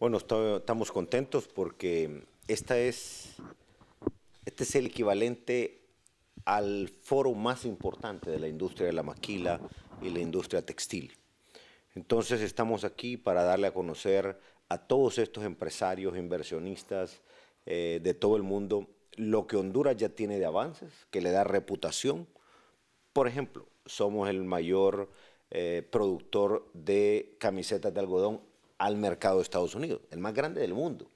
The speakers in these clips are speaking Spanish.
Bueno, estamos contentos porque esta es, este es el equivalente al foro más importante de la industria de la maquila y la industria textil. Entonces estamos aquí para darle a conocer a todos estos empresarios, inversionistas eh, de todo el mundo lo que Honduras ya tiene de avances, que le da reputación. Por ejemplo, somos el mayor eh, productor de camisetas de algodón al mercado de Estados Unidos, el más grande del mundo.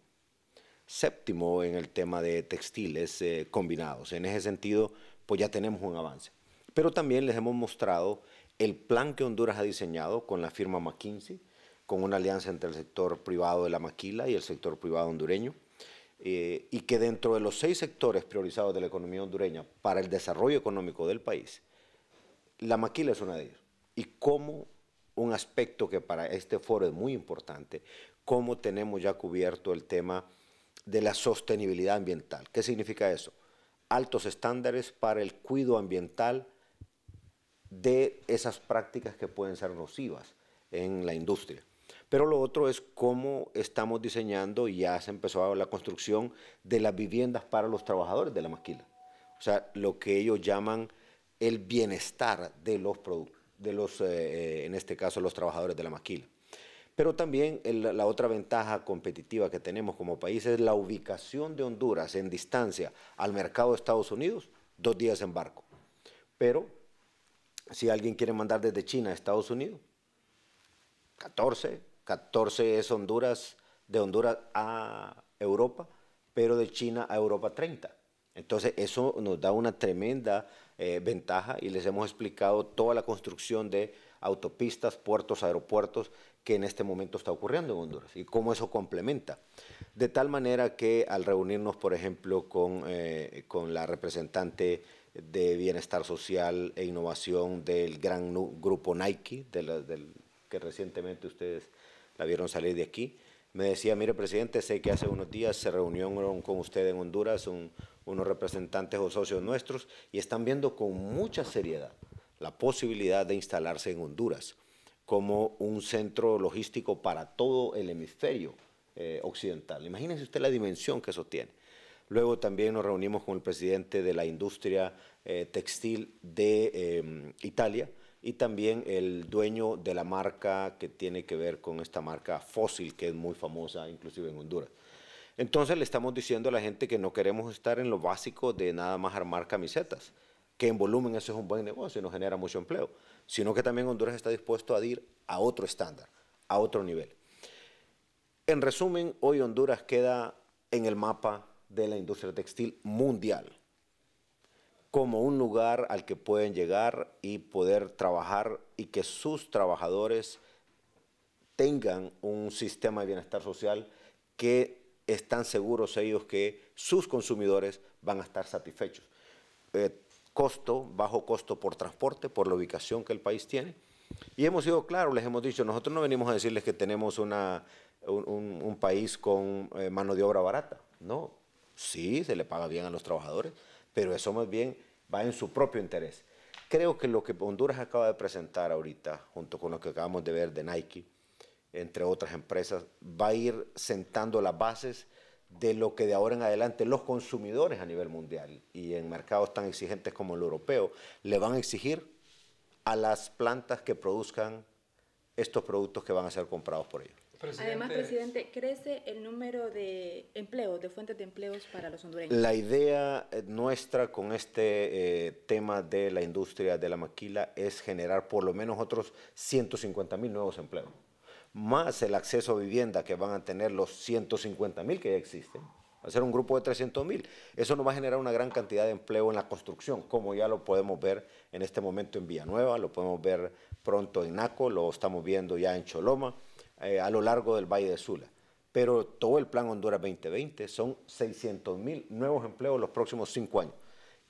Séptimo en el tema de textiles eh, combinados. En ese sentido, pues ya tenemos un avance. Pero también les hemos mostrado el plan que Honduras ha diseñado con la firma McKinsey, con una alianza entre el sector privado de la maquila y el sector privado hondureño, eh, y que dentro de los seis sectores priorizados de la economía hondureña para el desarrollo económico del país, la maquila es una de ellos. Y cómo un aspecto que para este foro es muy importante, cómo tenemos ya cubierto el tema de la sostenibilidad ambiental. ¿Qué significa eso? Altos estándares para el cuidado ambiental de esas prácticas que pueden ser nocivas en la industria. Pero lo otro es cómo estamos diseñando, y ya se empezó la construcción de las viviendas para los trabajadores de la maquila. O sea, lo que ellos llaman el bienestar de los productos de los, eh, eh, en este caso, los trabajadores de la maquila. Pero también la otra ventaja competitiva que tenemos como país es la ubicación de Honduras en distancia al mercado de Estados Unidos, dos días en barco. Pero si alguien quiere mandar desde China a Estados Unidos, 14, 14 es Honduras, de Honduras a Europa, pero de China a Europa 30. Entonces eso nos da una tremenda eh, ventaja y les hemos explicado toda la construcción de autopistas, puertos, aeropuertos que en este momento está ocurriendo en Honduras y cómo eso complementa. De tal manera que al reunirnos, por ejemplo, con, eh, la representante de Bienestar Social e Innovación del gran grupo Nike, del, que recientemente ustedes la vieron salir de aquí, me decía, mire presidente, sé que hace unos días se reunieron con usted en Honduras unos representantes o socios nuestros y están viendo con mucha seriedad la posibilidad de instalarse en Honduras como un centro logístico para todo el hemisferio eh, occidental. Imagínense usted la dimensión que eso tiene. Luego también nos reunimos con el presidente de la industria eh, textil de em, Italia y también el dueño de la marca que tiene que ver con esta marca Fósil, que es muy famosa inclusive en Honduras. Entonces le estamos diciendo a la gente que no queremos estar en lo básico de nada más armar camisetas, que en volumen eso es un buen negocio y nos genera mucho empleo, sino que también Honduras está dispuesto a ir a otro estándar, a otro nivel. En resumen, hoy Honduras queda en el mapa de la industria textil mundial como un lugar al que pueden llegar y poder trabajar y que sus trabajadores tengan un sistema de bienestar social que están seguros ellos que sus consumidores van a estar satisfechos. Eh, costo, bajo costo por transporte, por la ubicación que el país tiene. Y hemos sido claros, les hemos dicho, nosotros no venimos a decirles que tenemos una, un, país con eh, mano de obra barata, no, Sí, se le paga bien a los trabajadores, pero eso más bien va en su propio interés. Creo que lo que Honduras acaba de presentar ahorita, junto con lo que acabamos de ver de Nike, entre otras empresas, va a ir sentando las bases de lo que de ahora en adelante los consumidores a nivel mundial y en mercados tan exigentes como el europeo le van a exigir a las plantas que produzcan estos productos que van a ser comprados por ellos. Además, presidente, crece el número de empleos, de fuentes de empleos para los hondureños. La idea eh, nuestra con este eh, tema de la industria de la maquila es generar por lo menos otros 150 mil nuevos empleos, más el acceso a vivienda que van a tener los 150 mil que ya existen hacer un grupo de 300 mil. Eso nos va a generar una gran cantidad de empleo en la construcción, como ya lo podemos ver en este momento en Villanueva, lo podemos ver pronto en Naco, lo estamos viendo ya en Choloma, eh, a lo largo del Valle de Sula. Pero todo el plan Honduras 2020 son 600 mil nuevos empleos los próximos cinco años.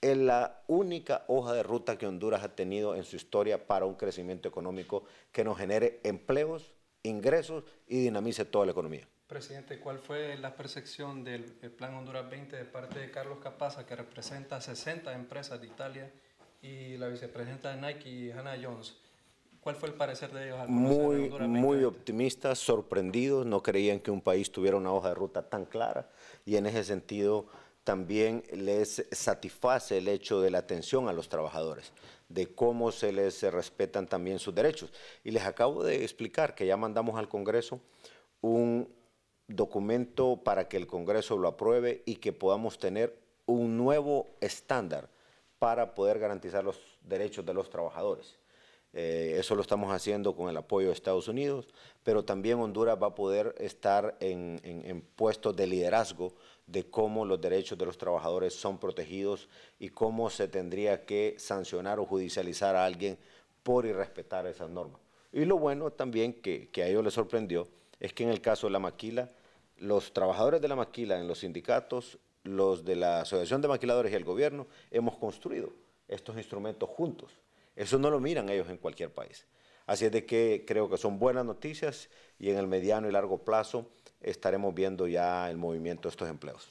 Es la única hoja de ruta que Honduras ha tenido en su historia para un crecimiento económico que nos genere empleos ingresos y dinamice toda la economía. Presidente, ¿cuál fue la percepción del Plan Honduras 20 de parte de Carlos Capaza, que representa 60 empresas de Italia, y la vicepresidenta de Nike, Hannah Jones? ¿Cuál fue el parecer de ellos? Al muy, muy optimistas, sorprendidos, no creían que un país tuviera una hoja de ruta tan clara y en ese sentido también les satisface el hecho de la atención a los trabajadores, de cómo se les respetan también sus derechos. Y les acabo de explicar que ya mandamos al Congreso un documento para que el Congreso lo apruebe y que podamos tener un nuevo estándar para poder garantizar los derechos de los trabajadores. Eh, eso lo estamos haciendo con el apoyo de Estados Unidos, pero también Honduras va a poder estar en, puestos de liderazgo de cómo los derechos de los trabajadores son protegidos y cómo se tendría que sancionar o judicializar a alguien por irrespetar esas normas. Y lo bueno también que, que a ellos les sorprendió es que en el caso de la maquila, los trabajadores de la maquila en los sindicatos, los de la Asociación de Maquiladores y el gobierno, hemos construido estos instrumentos juntos. Eso no lo miran ellos en cualquier país. Así es de que creo que son buenas noticias y en el mediano y largo plazo estaremos viendo ya el movimiento de estos empleos.